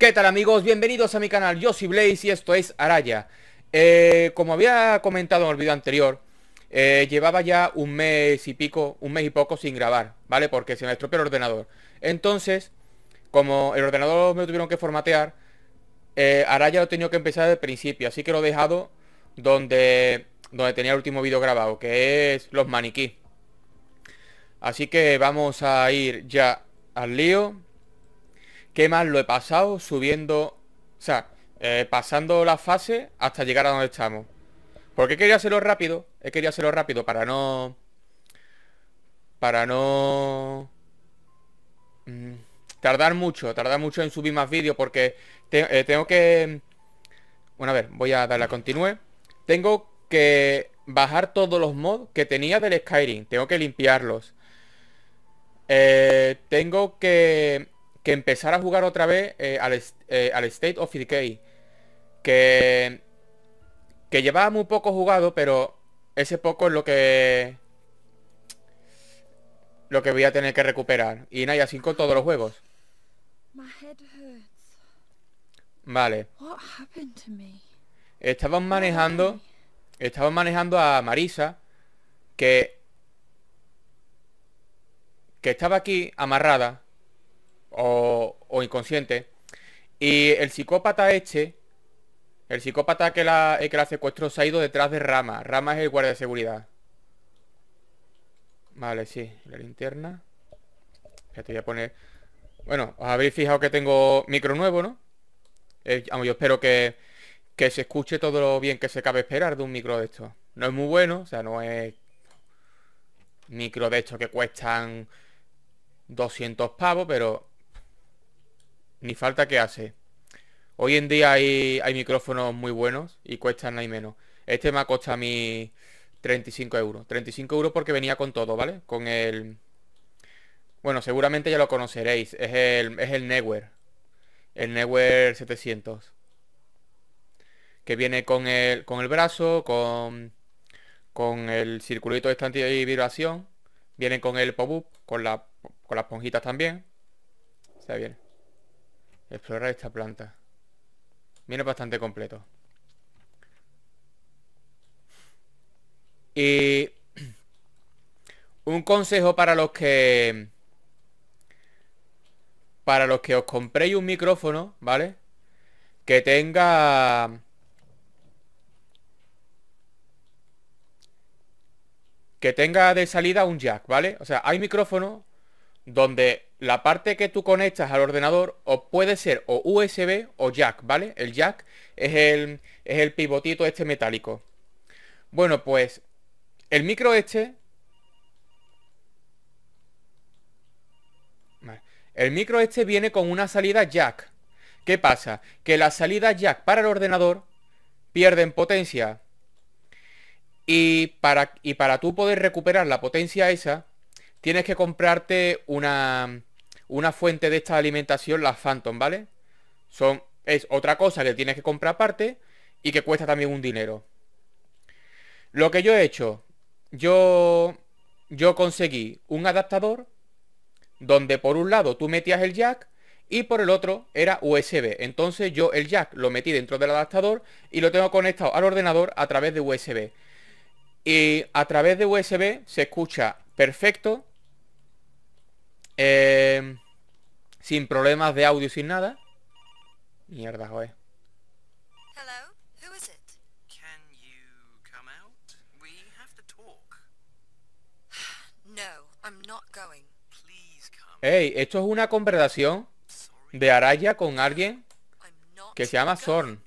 ¿Qué tal amigos? Bienvenidos a mi canal, yo soy Blaze y esto es Araya eh, Como había comentado en el video anterior eh, Llevaba ya un mes y pico, un mes y poco sin grabar, ¿vale? Porque se me estropeó el ordenador Entonces, como el ordenador me lo tuvieron que formatear eh, Araya lo he tenido que empezar desde el principio Así que lo he dejado donde, donde tenía el último video grabado Que es los maniquí Así que vamos a ir ya al lío qué mal lo he pasado subiendo, o sea, eh, pasando la fase hasta llegar a donde estamos. Porque quería hacerlo rápido, he querido hacerlo rápido para no... Para no... Mm, tardar mucho, tardar mucho en subir más vídeos porque eh, tengo que... Bueno, a ver, voy a darle a continúe. Tengo que bajar todos los mods que tenía del Skyrim. Tengo que limpiarlos. Eh, tengo que que empezara a jugar otra vez eh, eh, al, State of Decay. Que, que llevaba muy poco jugado, pero ese poco es lo que... Lo que voy a tener que recuperar. Y nada, 5 todos los juegos. Vale. Estaban manejando... Estaban manejando a Marisa, que... Que estaba aquí amarrada o, inconsciente. Y el psicópata este, el psicópata que la, que la secuestró se ha ido detrás de Rama. Rama es el guardia de seguridad. Vale, sí, la linterna. Ya te a poner... Bueno, os habéis fijado que tengo micro nuevo, ¿no? Eh, yo espero que, que se escuche todo lo bien que se cabe esperar de un micro de estos. No es muy bueno, o sea, no es micro de estos que cuestan 200 pavos, pero ni falta que hace. Hoy en día hay, micrófonos muy buenos y cuestan nada menos. Este me ha costado a mí 35 euros. 35 euros porque venía con todo, ¿vale? Con el... Bueno, seguramente ya lo conoceréis. Es el, es el Network El 700. Que viene con el, con el brazo, con, con el circulito de y vibración Viene con el pop-up, con, la, con las ponjitas también. sea bien. Explorar esta planta. Viene bastante completo. Y un consejo para los que... Para los que os compréis un micrófono, ¿vale? Que tenga... Que tenga de salida un jack, ¿vale? O sea, hay micrófonos donde la parte que tú conectas al ordenador o puede ser o USB o jack, ¿vale? El jack es el, pivotito este metálico. Bueno, pues el micro este... El micro este viene con una salida jack. ¿Qué pasa? Que la salida jack para el ordenador pierden potencia. Y para, y para tú poder recuperar la potencia esa, tienes que comprarte una, una fuente de esta alimentación, la Phantom, ¿vale? Son, es otra cosa que tienes que comprar aparte y que cuesta también un dinero. Lo que yo he hecho, yo, yo conseguí un adaptador donde por un lado tú metías el jack y por el otro era USB. Entonces yo el jack lo metí dentro del adaptador y lo tengo conectado al ordenador a través de USB. Y a través de USB se escucha perfecto Em, sin problemas de audio, sin nada. Mierda, joder. Hey, esto es una conversación de Araya con alguien que se llama Zorn.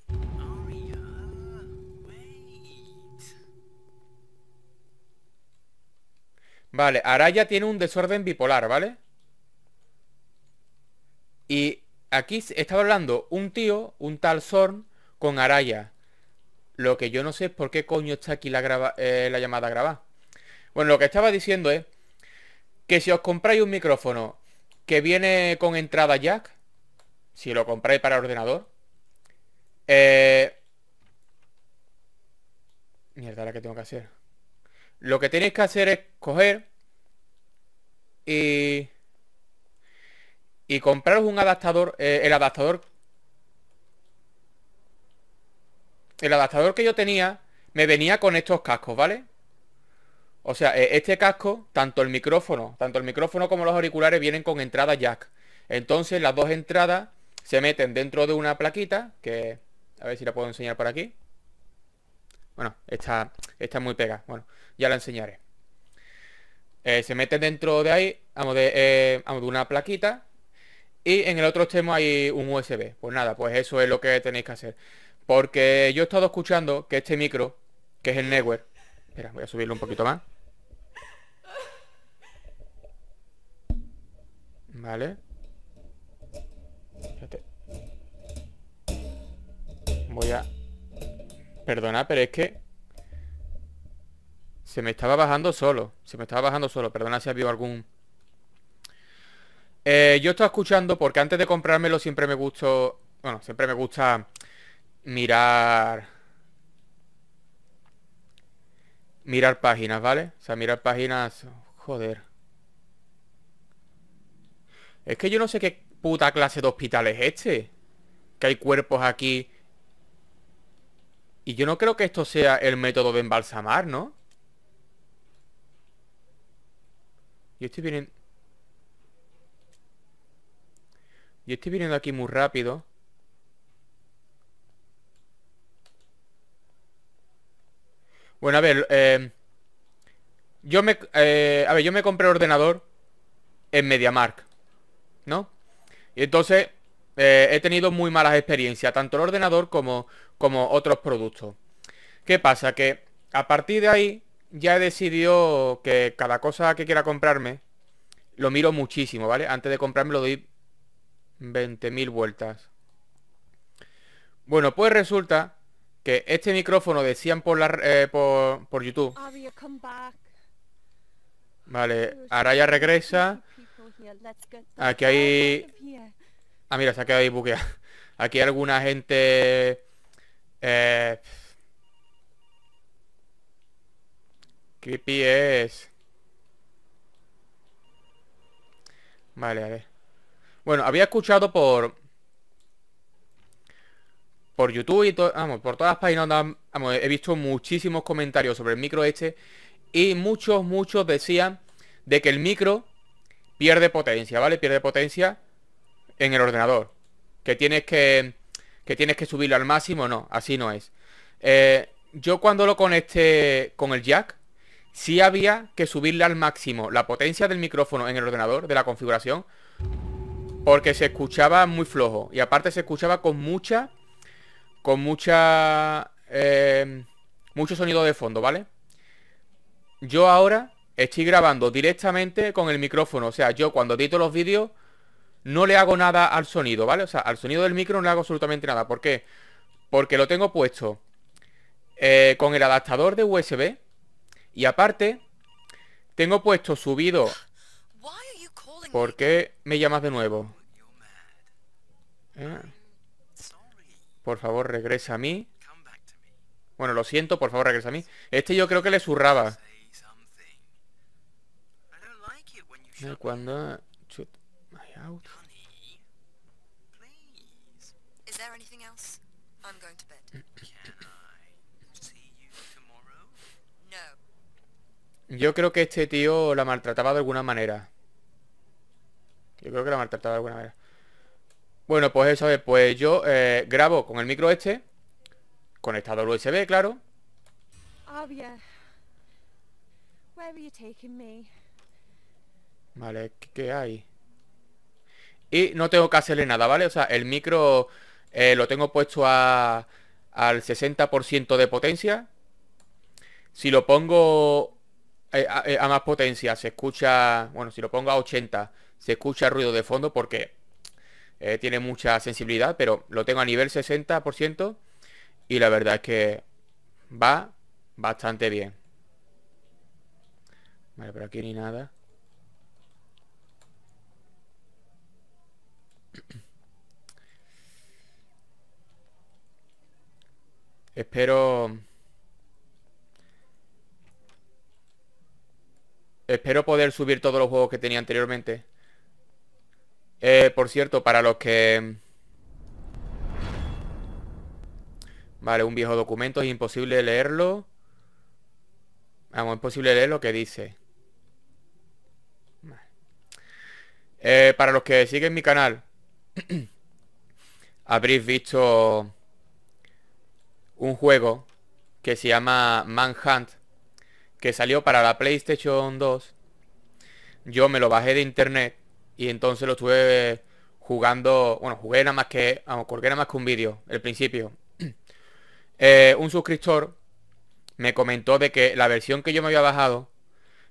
Vale, Araya tiene un desorden bipolar, ¿vale? Y aquí estaba hablando un tío, un tal Zorn, con Araya. Lo que yo no sé es por qué coño está aquí la, eh, la llamada grabada. Bueno, lo que estaba diciendo es que si os compráis un micrófono que viene con entrada jack, si lo compráis para ordenador, eh... Mierda, la que tengo que hacer. Lo que tenéis que hacer es coger y y compraros un adaptador, eh, el adaptador... El adaptador que yo tenía me venía con estos cascos, ¿vale? O sea, e, este casco, tanto el micrófono, tanto el micrófono como los auriculares vienen con entrada jack. Entonces las dos entradas se meten dentro de una plaquita, que a ver si la puedo enseñar por aquí. Bueno, está, está muy pega. Bueno, ya la enseñaré. Eh, se meten dentro de ahí, vamos, de, eh, vamos, de una plaquita y en el otro extremo hay un USB. Pues nada, pues eso es lo que tenéis que hacer. Porque yo he estado escuchando que este micro, que es el Network... Espera, voy a subirlo un poquito más. Vale. Voy a... Perdona, pero es que... Se me estaba bajando solo. Se me estaba bajando solo. Perdona si ha habido algún eh, yo estoy escuchando porque antes de comprármelo siempre me gustó, bueno, siempre me gusta mirar mirar páginas, ¿vale? O sea, mirar páginas, joder. Es que yo no sé qué puta clase de hospital es este. Que hay cuerpos aquí. Y yo no creo que esto sea el método de embalsamar, ¿no? Yo estoy viendo... Yo estoy viniendo aquí muy rápido. Bueno, a ver, eh, yo me, eh, a ver, yo me compré el ordenador en MediaMark, ¿no? Y entonces eh, he tenido muy malas experiencias, tanto el ordenador como, como otros productos. ¿Qué pasa? Que a partir de ahí ya he decidido que cada cosa que quiera comprarme lo miro muchísimo, ¿vale? Antes de comprarme lo doy 20.000 vueltas. Bueno, pues resulta que este micrófono decían eh, por, por, YouTube. Ah, vale, ahora ya regresa. Aquí hay... Ah, mira, se ha quedado ahí Aquí hay alguna gente... Eh, creepy es... Vale, a ver. Bueno, había escuchado por... Por YouTube y por todas las páginas he visto muchísimos comentarios sobre el micro este. Y muchos, muchos decían de que el micro pierde potencia, ¿vale? Pierde potencia en el ordenador. Que tienes que... Que tienes que subirlo al máximo, no, así no es. Eh, yo cuando lo conecté con el jack, sí había que subirle al máximo la potencia del micrófono en el ordenador, de la configuración, porque se escuchaba muy flojo. Y aparte se escuchaba con mucha... Con mucha... Eh, mucho sonido de fondo, ¿vale? Yo ahora estoy grabando directamente con el micrófono. O sea, yo cuando edito los vídeos no le hago nada al sonido, ¿vale? O sea, al sonido del micro no le hago absolutamente nada. ¿Por qué? Porque lo tengo puesto eh, con el adaptador de USB. Y aparte, tengo puesto subido ¿Por qué me llamas de nuevo? Ah. Por favor, regresa a mí. Bueno, lo siento, por favor, regresa a mí. Este yo creo que le zurraba. Cuando... Yo creo que este tío la maltrataba de alguna manera. Yo creo que la maltrataba de alguna manera. Bueno, pues eso es. Pues yo eh, grabo con el micro este. Conectado al USB, claro. Oh, vale, ¿qué hay? Y no tengo que hacerle nada, ¿vale? O sea, el micro eh, lo tengo puesto a, al 60% de potencia. Si lo pongo eh, a, más potencia, se escucha... Bueno, si lo pongo a 80, se escucha ruido de fondo porque eh, tiene mucha sensibilidad, pero lo tengo a nivel 60% y la verdad es que va bastante bien. Vale, pero aquí ni nada. Espero... Espero poder subir todos los juegos que tenía anteriormente. Eh, por cierto, para los que... Vale, un viejo documento, es imposible leerlo. Vamos, es imposible leer lo que dice. Eh, para los que siguen mi canal, habréis visto un juego que se llama Manhunt, que salió para la PlayStation 2. Yo me lo bajé de internet y entonces lo estuve jugando, bueno, jugué nada más que, vamos, colgué nada más que un vídeo, el principio. Eh, un suscriptor me comentó de que la versión que yo me había bajado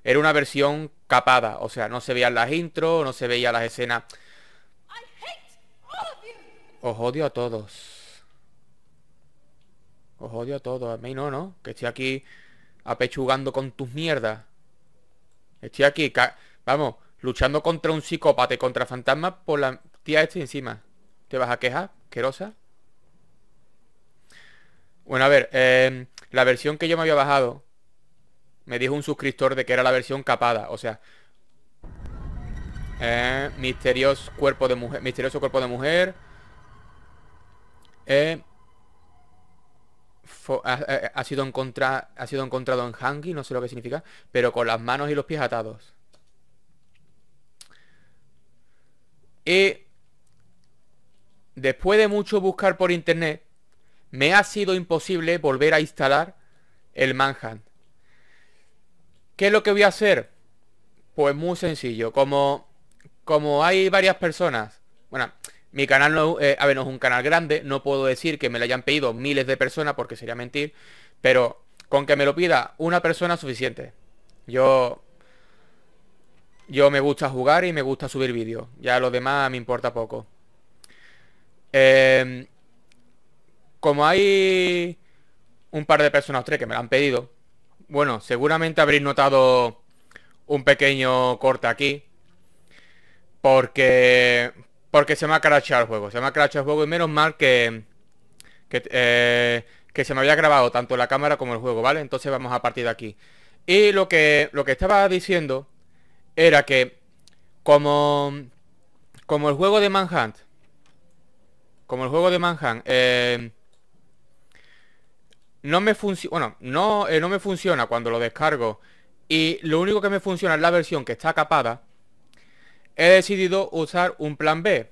era una versión capada, o sea, no se veían las intros, no se veían las escenas. Os odio a todos. Os odio a todos, a mí no, ¿no? Que estoy aquí apechugando con tus mierdas. Estoy aquí, vamos, Luchando contra un psicópata y contra fantasmas por la tía esta encima. ¿Te vas a quejar? ¿Querosa? Bueno, a ver, em, la versión que yo me había bajado me dijo un suscriptor de que era la versión capada, o sea, eh, misterioso cuerpo de mujer, misterioso cuerpo de mujer, eh, sido ha sido encontrado en hangi, no sé lo que significa, pero con las manos y los pies atados. Y después de mucho buscar por internet, me ha sido imposible volver a instalar el Manhunt. ¿Qué es lo que voy a hacer? Pues muy sencillo, como, como hay varias personas, bueno, mi canal no, eh, a ver, no es un canal grande, no puedo decir que me lo hayan pedido miles de personas porque sería mentir, pero con que me lo pida una persona suficiente. Yo yo me gusta jugar y me gusta subir vídeos. Ya lo demás me importa poco. Em, como hay un par de personas, tres que me lo han pedido. Bueno, seguramente habréis notado un pequeño corte aquí. Porque porque se me ha crashado el juego. Se me ha crashado el juego y menos mal que, que, eh, que se me había grabado tanto la cámara como el juego, ¿vale? Entonces vamos a partir de aquí. Y lo que, lo que estaba diciendo era que como, como el juego de Manhunt, como el juego de Manhunt, eh, no me funciona, bueno, no, eh, no me funciona cuando lo descargo y lo único que me funciona es la versión que está capada, he decidido usar un plan B.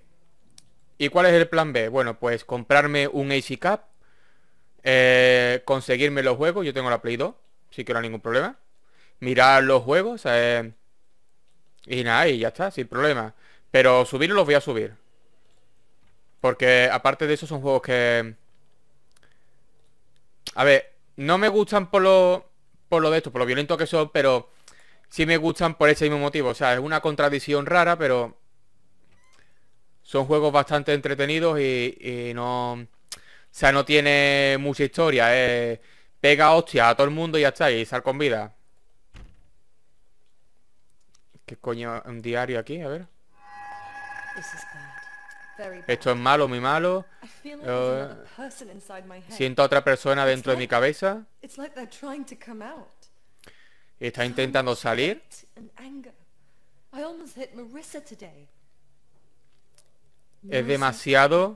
¿Y cuál es el plan B? Bueno, pues comprarme un AC Cap, eh, conseguirme los juegos, yo tengo la Play 2, si que no hay ningún problema. Mirar los juegos, eh, y nada, y ya está, sin problema. Pero subir los voy a subir. Porque aparte de eso son juegos que... A ver, no me gustan por lo, por lo de esto, por lo violento que son, pero sí me gustan por ese mismo motivo. O sea, es una contradicción rara, pero son juegos bastante entretenidos y, no... O sea, no tiene mucha historia. Eh, pega hostia a todo el mundo y ya está, y sal con vida coño? Un diario aquí, a ver. Esto es malo, muy malo. siento a otra persona dentro de mi cabeza. Está intentando salir. Es demasiado.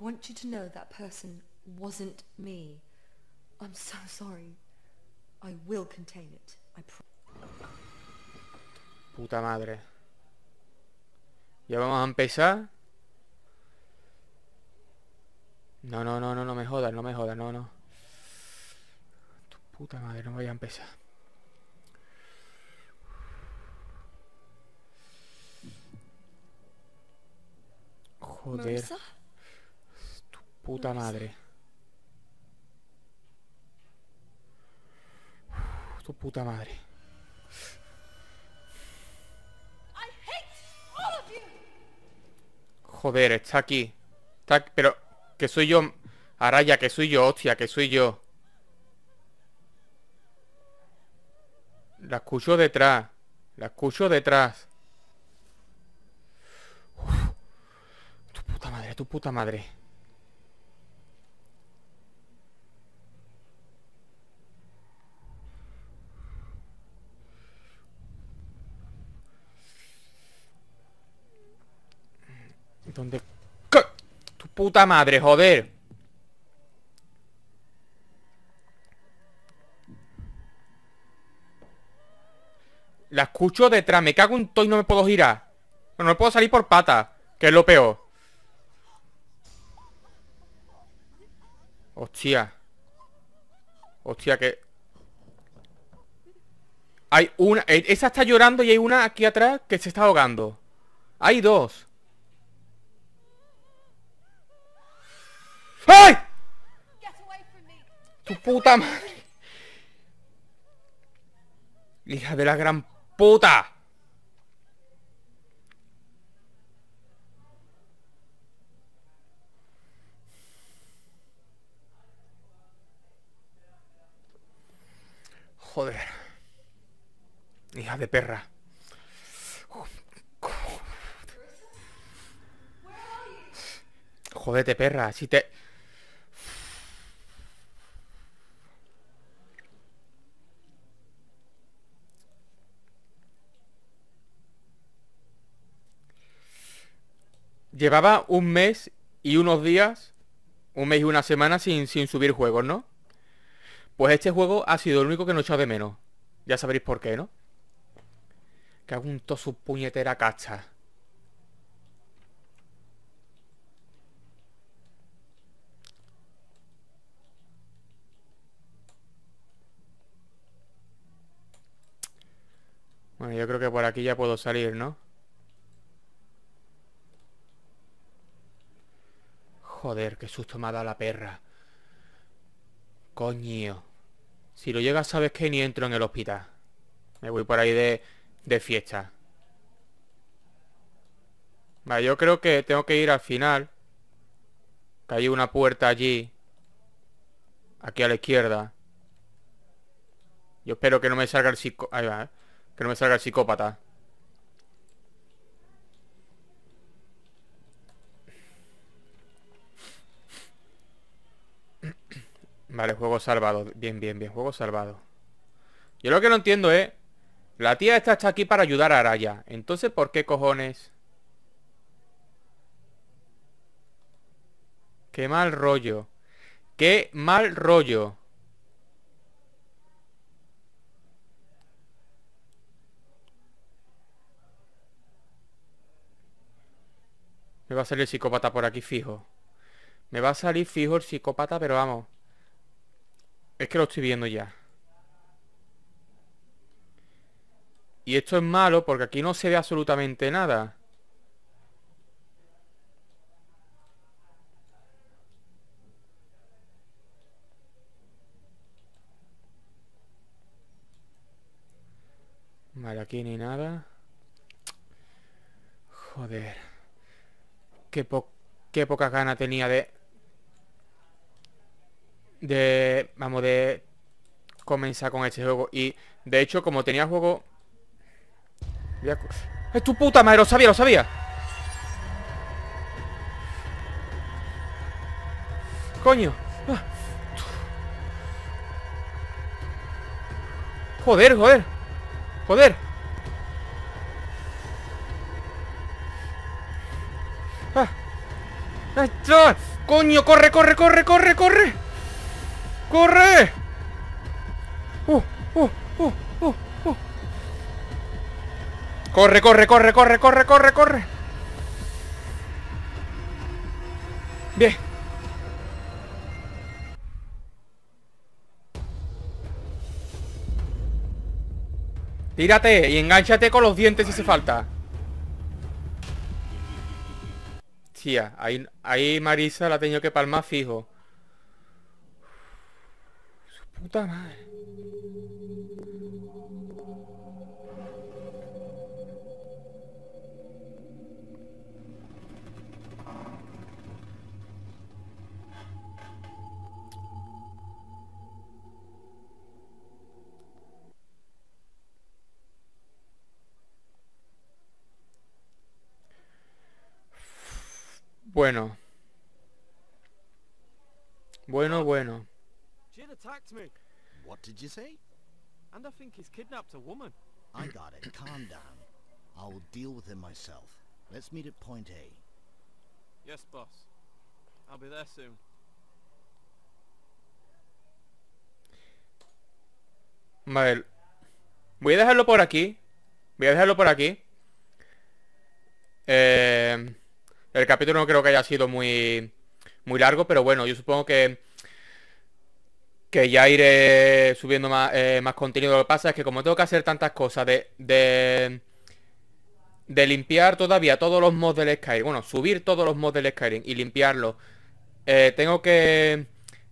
Puta madre. Ya vamos a empezar. No, no, no, no, no me jodas, no me jodas, no, no. Tu puta madre, no voy a empezar. Joder. Tu puta madre. Tu puta madre. Joder, está aquí. Está... Pero que soy yo... Araya, que soy yo, hostia, que soy yo. La escucho detrás. La escucho detrás. Tu puta madre, tu puta madre. ¿Dónde? ¿Qué? ¡Tu puta madre, joder! La escucho detrás, me cago en todo y no me puedo girar. No me puedo salir por pata, que es lo peor. Hostia. Hostia, que... Hay una... E, esa está llorando y hay una aquí atrás que se está ahogando. Hay dos. ¡Ay! ¡Tu puta madre! ¡Hija de la gran puta! Joder. Hija de perra. Jodete, perra. Si te... llevaba un mes y unos días, un mes y una semana sin, sin subir juegos, ¿no? Pues este juego ha sido el único que no he echado de menos. Ya sabréis por qué, ¿no? Que hago un su puñetera cacha. Bueno, yo creo que por aquí ya puedo salir, ¿no? Joder, qué susto me ha dado la perra. Coño. Si lo llegas sabes que ni entro en el hospital. Me voy por ahí de, fiesta. Vale, yo creo que tengo que ir al final. Que hay una puerta allí. Aquí a la izquierda. Yo espero que no me salga el ¿eh? Que no me salga el psicópata. Vale, juego salvado. Bien, bien, bien. Juego salvado. Yo lo que no entiendo es... La tía esta está aquí para ayudar a Araya. Entonces, ¿por qué cojones? Qué mal rollo. Qué mal rollo. Me va a salir el psicópata por aquí fijo. Me va a salir fijo el psicópata, pero vamos. Es que lo estoy viendo ya. Y esto es malo porque aquí no se ve absolutamente nada. Vale, aquí ni nada. Joder. Qué, qué poca gana tenía de de, vamos, de comenzar con este juego. Y, de hecho, como tenía juego... ¡Es tu puta madre! ¡Lo sabía, lo sabía! ¡Coño! Ah. joder! ¡Joder! ¡Ah! ¡Ah! ¡Coño! ¡Corre, corre, corre, corre, corre! ¡Corre! ¡Uh, uh, uh, corre, corre, corre, corre, corre, corre! corre. Bien. Tírate y enganchate con los dientes si hace falta. Tía, ahí, ahí Marisa la ha tenido que palmar fijo puta madre. Bueno. Bueno, bueno attacked me. What did you say? And I think he's kidnapped a woman. I got it. Calm down. I will deal with him myself. Let's meet at point A. Yes, boss. I'll be there soon. Vale. Voy a dejarlo por aquí. Voy a dejarlo por aquí. Eh, el capítulo no creo que haya sido muy, muy largo, pero bueno, yo supongo que que ya iré subiendo más, eh, más contenido. Lo que pasa es que como tengo que hacer tantas cosas de, de, limpiar todavía todos los mods del Skyrim. Bueno, subir todos los mods del Skyrim y limpiarlos. Eh, tengo que,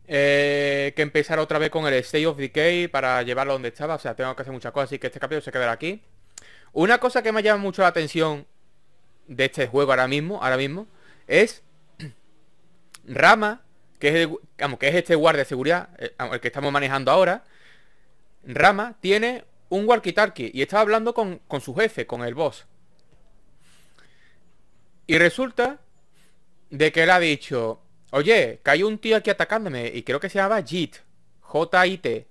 eh, que empezar otra vez con el Stay of Decay para llevarlo donde estaba. O sea, tengo que hacer muchas cosas, así que este capítulo se quedará aquí. Una cosa que me llama mucho la atención de este juego ahora mismo, ahora mismo, es Rama que es, que es este guardia de seguridad, eh, el, que estamos manejando ahora, Rama tiene un walkie-talkie y está hablando con, su jefe, con el boss. Y resulta de que él ha dicho, oye, que hay un tío aquí atacándome y creo que se llama JIT, j i Que,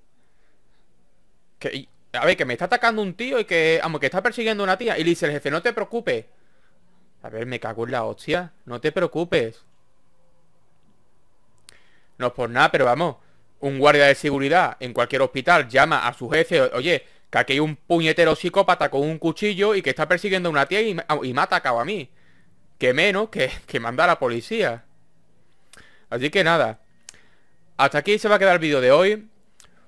a ver, que me está atacando un tío y que, Aunque está persiguiendo una tía. Y le dice el jefe, no te preocupes. A ver, me cago en la hostia, no te preocupes no por nada, pero vamos, un guardia de seguridad en cualquier hospital llama a su jefe, oye, que aquí hay un puñetero psicópata con un cuchillo y que está persiguiendo a una tía y, mata me ha a mí. Que menos que, que manda a la policía. Así que nada. Hasta aquí se va a quedar el vídeo de hoy.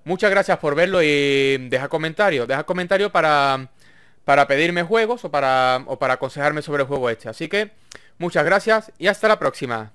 Muchas gracias por verlo y deja comentarios. Deja comentarios para, para pedirme juegos o para, o para aconsejarme sobre el juego este. Así que muchas gracias y hasta la próxima.